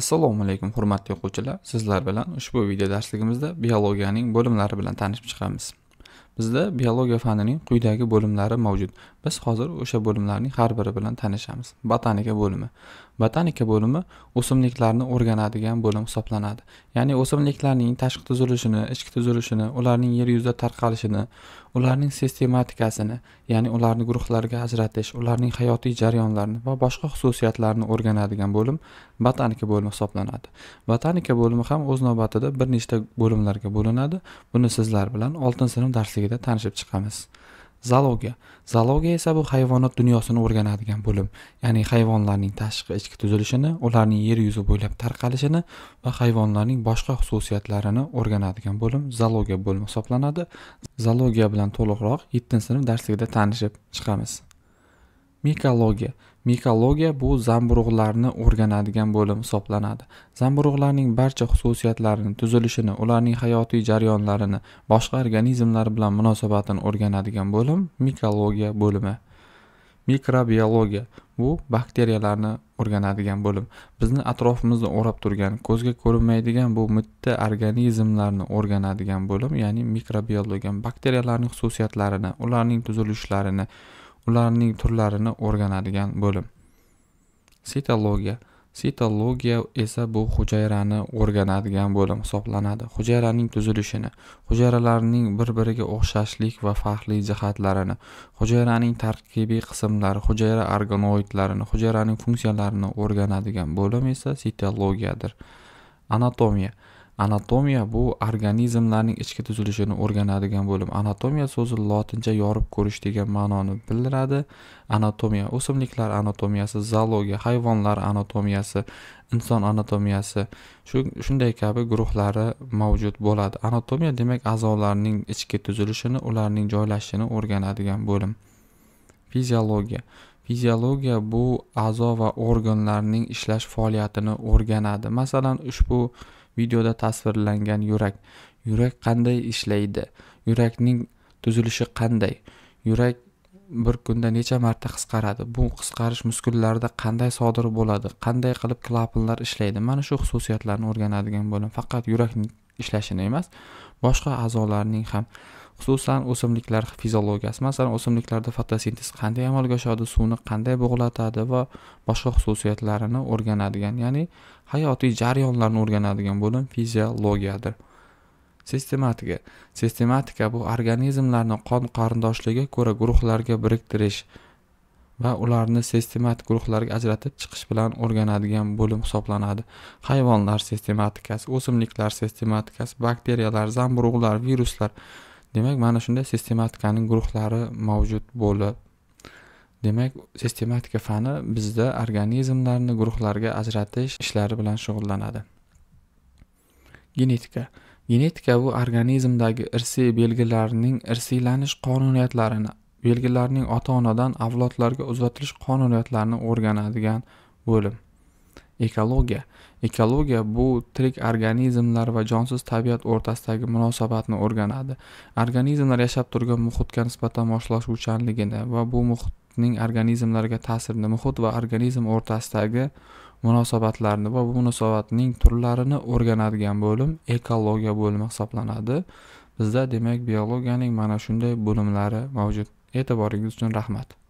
assalomu alaykum hurmatli o'quvchilar sizlar bilan ushbu video darsligimizda biologiyaning bo'limlari bilan tanishib chiqamiz bizda biologiya fanining quyidagi bo'limlari mavjud biz hozir o'sha bo'limlarning har biri bilan tanishamiz botanika bo'limi botanika bo'limi o'simliklarni o'rganadigan bo'lim hisoblanadi ya'ni o'simliklarning tashqi tuzilishini ichki tuzilishini ularning yer yuzida tarqalishini ularning sistematikasini ya'ni ularni guruhlarga ajratish ularning hayotiy jarayonlarini va boshqa xususiyatlarini o'rganadigan bo'lim botanika bo'limi hisoblanadi botanika bo'limi ham o'z navbatida bir nechta bo'limlarga bo'linadi buni sizlar bilan oltin sinf darsligida tanishib chiqamiz zoologiya zoologiya esa bu hayvonot dunyosini o'rganadigan bo'lim ya'ni hayvonlarning tashqi ichki tuzilishini ularning yer yuzi bo'ylab tarqalishini va hayvonlarning boshqa xususiyatlarini o'rganadigan bo'lim zoologiya bo'limi hisoblanadi zoologiya bilan to'liqroq yettinchi sinf darsligida tanishib chiqamiz mikologiya mikologiya bu zamburug'larni o'rganadigan bo'lim hisoblanadi zamburug'larning barcha xususiyatlarini tuzilishini ularning hayotiy jarayonlarini boshqa organizmlar bilan munosabatini o'rganadigan bo'lim mikologiya bo'limi mikrobiologiya bu bakteriyalarni o'rganadigan bo'lim bizni atrofimizni o'rab turgan ko'zga ko'rinmaydigan bu mitti organizmlarni o'rganadigan bo'lim ya'ni mikrobiologiya bakteriyalarning xususiyatlarini ularning tuzilishlarini ularning turlarini o'rganadigan bo'lim sitologiya sitologiya esa bu hujayrani o'rganadigan bo'lim hisoblanadi hujayraning tuzilishini hujayralarning bir biriga o'xshashlik va farqli jihatlarini hujayraning tarkibiy qismlari hujayra organoidlarini hujayraning funksiyalarini o'rganadigan bo'lim esa sitologiyadir anatomiya anatomiya bu organizmlarning ichki tuzilishini o'rganadigan bo'lim anatomiya so'zi lotincha yorib ko'rish degan ma'noni bildiradi anatomiya o'simliklar anatomiyasi zoologiya hayvonlar anatomiyasi inson anatomiyasi shu shunday kabi guruhlari mavjud bo'ladi anatomiya demak a'zolarning ichki tuzilishini ularning joylashishini o'rganadigan bo'lim fiziologiya fiziologiya bu a'zo va organlarning ishlash faoliyatini o'rganadi masalan ushbu videoda tasvirlangan yurak yurak qanday ishlaydi yurakning tuzilishi qanday yurak bir kunda necha marta qisqaradi bu qisqarish muskullarda qanday sodir bo'ladi qanday qilib klapanlar ishlaydi mana shu xususiyatlarni o'rganadigan bo'lim faqat yurakning ishlashini emas boshqa a'zolarning ham xususan o'simliklar fiziologiyasi masalan o'simliklarda fotosintez qanday amalga oshadi suvni qanday bug'latadi va boshqa xususiyatlarini o'rganadigan ya'ni hayotiy jarayonlarni o'rganadigan bo'lim fiziologiyadir sistematika sistematika bu organizmlarni qon qarindoshligi ko'ra guruhlarga biriktirish va ularni sistematik guruhlarga ajratib chiqish bilan o'rganadigan bo'lim hisoblanadi hayvonlar sistematikasi o'simliklar sistematikasi bakteriyalar zamburug'lar viruslar demak mana shunday sistematikaning guruhlari mavjud bo'lib demak sistematika fani bizda organizmlarni guruhlarga ajratish ishlari bilan shug'ullanadi genetika genetika bu organizmdagi irsiy belgilarning irsiylanish qonuniyatlarini belgilarning ota onadan avlodlarga uzatilish qonuniyatlarini o'rganadigan bo'lim ekologiya ekologiya bu tirik organizmlar va jonsiz tabiat o'rtasidagi munosabatni o'rganadi organizmlar yashab turgan muhitga nisbatan moslashuvchanligini va bu muhitning organizmlarga ta'sirini muhit va organizm o'rtasidagi munosabatlarni va bu munosabatning turlarini o'rganadigan bo'lim ekologiya bo'limi hisoblanadi bizda demak biologiyaning mana shunday bo'limlari mavjud e'tiboringiz uchun rahmat